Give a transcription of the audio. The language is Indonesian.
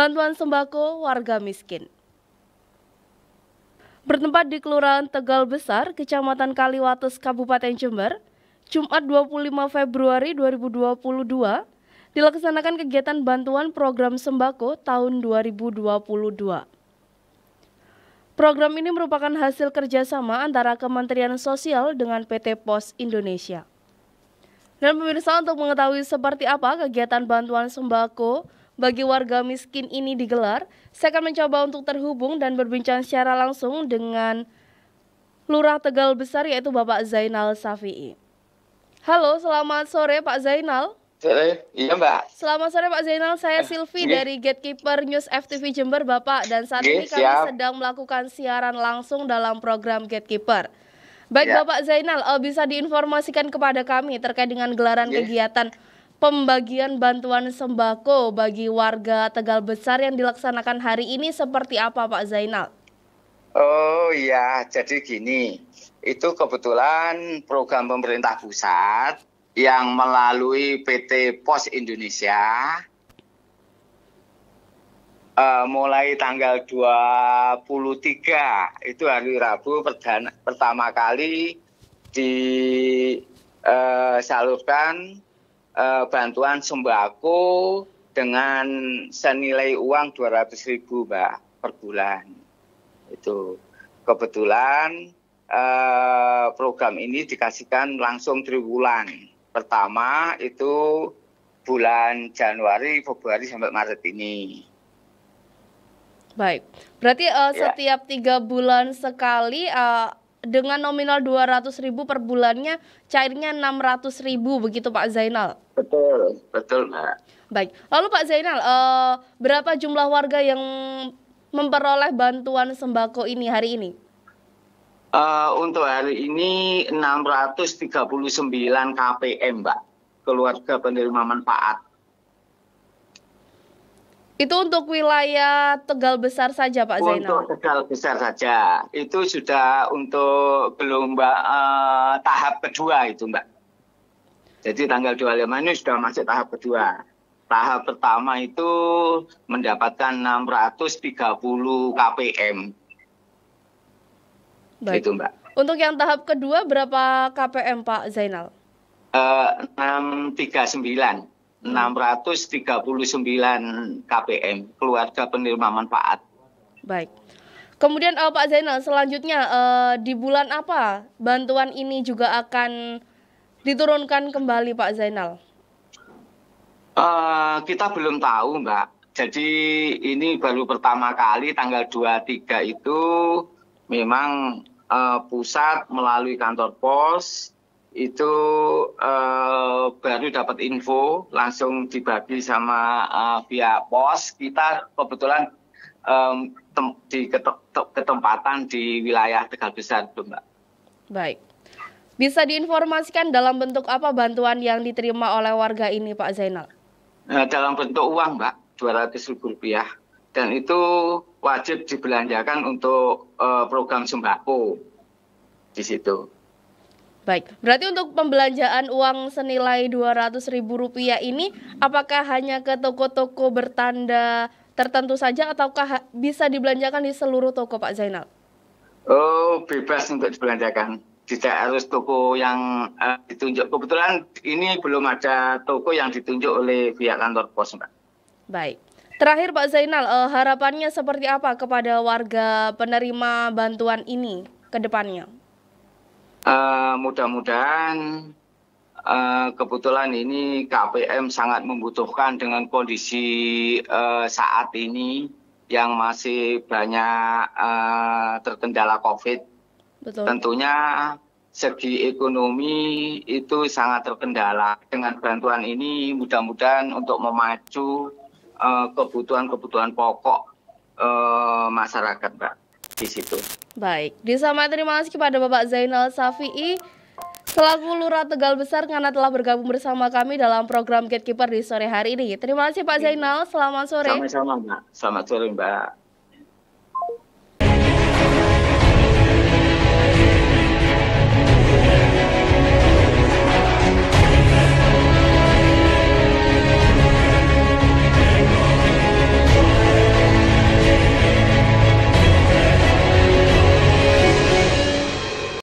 bantuan sembako warga miskin. Bertempat di Kelurahan Tegal Besar, Kecamatan Kaliwates, Kabupaten Jember, Jumat 25 Februari 2022, dilaksanakan kegiatan bantuan program sembako tahun 2022. Program ini merupakan hasil kerjasama antara Kementerian Sosial dengan PT POS Indonesia. Dan pemirsa untuk mengetahui seperti apa kegiatan bantuan sembako bagi warga miskin ini digelar, saya akan mencoba untuk terhubung dan berbincang secara langsung dengan Lurah Tegal Besar yaitu Bapak Zainal Safi'i. Halo, selamat sore Pak Zainal. Sore, iya Mbak. Selamat sore Pak Zainal, saya eh, Silvi dari Gatekeeper News FTV Jember Bapak dan saat ini kami siap. sedang melakukan siaran langsung dalam program Gatekeeper. Baik ya. Bapak Zainal, eh, bisa diinformasikan kepada kami terkait dengan gelaran Gih. Iya. kegiatan pembagian bantuan sembako bagi warga Tegal Besar yang dilaksanakan hari ini seperti apa Pak Zainal? Oh iya, jadi gini, itu kebetulan program pemerintah pusat yang melalui PT Pos Indonesia uh, mulai tanggal 23 itu hari Rabu pertama kali disalurkan eh, uh, bantuan sembako dengan senilai uang 200 ribu Mbak per bulan. Itu kebetulan uh, program ini dikasihkan langsung triwulan. Pertama itu bulan Januari, Februari sampai Maret ini. Baik, berarti uh, setiap tiga bulan sekali uh, dengan nominal 200 ribu per bulannya cairnya 600 ribu begitu Pak Zainal betul betul Mbak baik lalu Pak Zainal uh, berapa jumlah warga yang memperoleh bantuan sembako ini hari ini uh, untuk hari ini 639 KPM Mbak keluarga penerima manfaat itu untuk wilayah Tegal Besar saja, Pak Zainal. Untuk Tegal Besar saja. Itu sudah untuk gelombang eh, tahap kedua itu, Mbak. Jadi tanggal 25 ini sudah masuk tahap kedua. Tahap pertama itu mendapatkan 630 KPM. Baik. Itu, Mbak. Untuk yang tahap kedua berapa KPM, Pak Zainal? Uh, eh, 639. 639 hmm. KPM keluarga penerima manfaat. Baik. Kemudian uh, Pak Zainal selanjutnya uh, di bulan apa bantuan ini juga akan diturunkan kembali Pak Zainal? Uh, kita belum tahu Mbak. Jadi ini baru pertama kali tanggal 23 itu memang uh, pusat melalui kantor pos itu uh, baru dapat info langsung dibagi sama uh, eh, via pos kita kebetulan um, tem di ketempatan di wilayah Tegal Besar itu Mbak. Baik. Bisa diinformasikan dalam bentuk apa bantuan yang diterima oleh warga ini Pak Zainal? Nah, dalam bentuk uang Mbak, 200 ribu rupiah. Dan itu wajib dibelanjakan untuk uh, program sembako di situ. Baik, berarti untuk pembelanjaan uang senilai dua ratus ribu rupiah ini apakah hanya ke toko-toko bertanda tertentu saja ataukah bisa dibelanjakan di seluruh toko Pak Zainal? Oh, bebas untuk dibelanjakan. Tidak harus toko yang uh, ditunjuk. Kebetulan ini belum ada toko yang ditunjuk oleh pihak kantor pos, Mbak. Baik. Terakhir Pak Zainal, uh, harapannya seperti apa kepada warga penerima bantuan ini ke depannya? Uh, Mudah-mudahan uh, kebetulan ini KPM sangat membutuhkan dengan kondisi uh, saat ini yang masih banyak uh, terkendala COVID. Betul. Tentunya segi ekonomi itu sangat terkendala. Dengan bantuan ini mudah-mudahan untuk memacu kebutuhan-kebutuhan pokok uh, masyarakat, Mbak di situ. Baik, Di sana terima kasih kepada Bapak Zainal Safi'i selaku Lurah Tegal Besar karena telah bergabung bersama kami dalam program Gatekeeper di sore hari ini. Terima kasih Pak iya. Zainal, selamat sore. Sama-sama Mbak, selamat sore Mbak.